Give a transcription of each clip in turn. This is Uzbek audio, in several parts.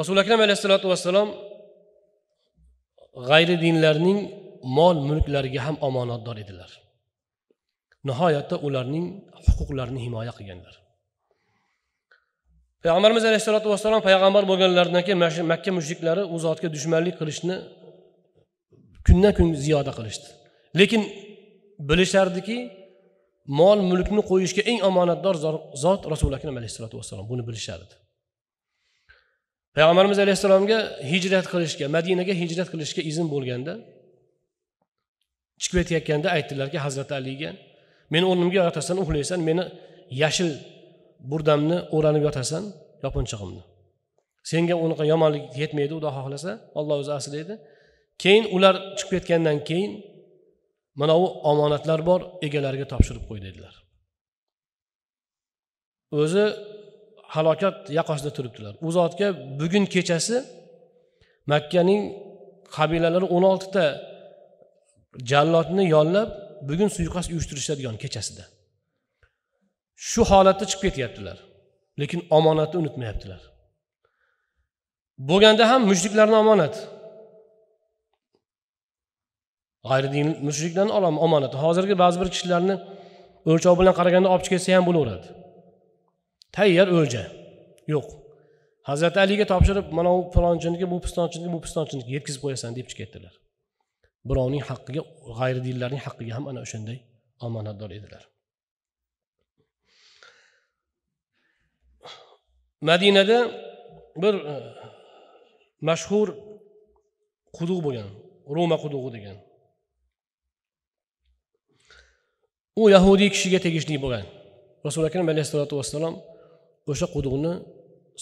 rasuli akram alayhissalotu vassalom g'ayri dinlarning mol mulklariga ham omonatdor edilar nihoyatda ularning huquqlarini himoya qilganlar payg'ambarimiz alayhissalotu vassalom payg'ambar bo'lganlaridan keyin makka mushriklari u zotga dushmanlik qilishni kundan kun ziyoda qilishdi lekin bilishardiki mol mulkni qo'yishga eng omonatdor zot rasuli akram alayhissalotu vassalom buni bilishardi payg'ambarimiz alayhissalomga hijrat qilishga madinaga hijrat qilishga izn bo'lganda chiqib ketayotganda aytdilarki hazrati aliga meni o'rnimga yotasan uxlaysan meni yashil burdamni o'ranib yotasan yopinchig'imni senga unaqa yomonlik yetmaydi xudo xohlasa olloh o'zi asraydi keyin ular chiqib ketgandan keyin mana bu omonatlar bor egalariga topshirib qo'y dedilar o'zi halokat yoqasida turibdilar u zotga bugun kechasi makkaning qabilalari o'n oltita jallodni yollab bugun suiqasd uyushtirishadigan kechasida shu holatda chiqib ketyaptilar lekin omonatni unutmayaptilar bo'lganda ham mushriklarni omonati g'ayridin mushriklarni omonati hozirgi ba'zi bir kishilarni o'lchov bilan qaraganda olib chiqib ketsa ham bo'laveradi tayyor o'lja yo'q hazrati aliga topshirib mana u falonchiniki bu pistonchiniki bu pistonchiniki yetkazib qo'yasan deb chiqib ketdilar birovning haqqiga g'ayri dinlarning haqqiga ham ana o'shanday omonatdor edilar madinada bir e, mashhur quduq bo'lgan roma qudug'i degan u yahudiy kishiga tegishli bo'lgan rasuli akram alayhisalotu vassalom o'sha quduqni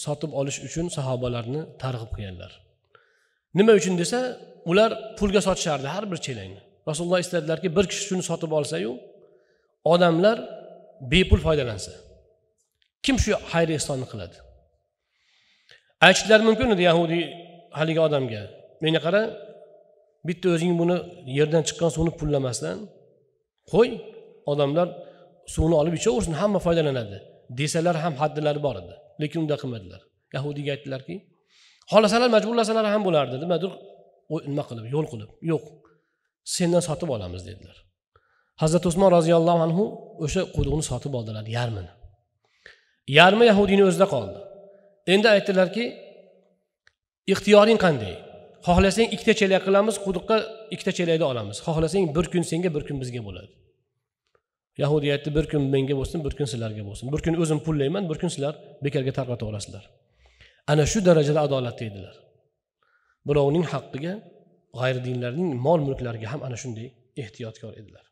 sotib olish uchun sahobalarni targ'ib qilganlar nima uchun desa ular pulga sotishardi har bir chelakni rasululloh istadilarki bir kishi shuni sotib olsayu odamlar bepul foydalansa kim shu xayri ehsonni qiladi aytishlari mumkin edi yahudiy haligi odamga menga qara bitta o'zing buni yerdan chiqqan suvni pullamasdan qo'y odamlar suvni olib ichaversin hamma foydalanadi desalar ham haddilari bor edi lekin unday qilmadilar yahudiyga aytdilarki xohlasalar majburlasalar ham bo'lardi nimadir nima qilib yo'l qilib yo'q sendan sotib olamiz dedilar hazrati usmon roziyallohu anhu o'sha quduqni sotib oldilar yarmini yarmi yahudiyni o'zida qoldi endi aytdilarki ixtiyoring qanday xohlasang ikkita chelak qilamiz quduqqa ikkita chelakni olamiz xohlasang bir kun senga bir kun bizga bo'ladi yahudiy aytdi bir kun menga bo'lsin bir kun sizlarga bo'lsin bir kun o'zim pullayman bir kun sizlar bekorga tarqatib olasizlar ana shu darajada adolatda edilar birovning haqqiga g'ayridinlarning mol mulklariga ham ana shunday ehtiyotkor edilar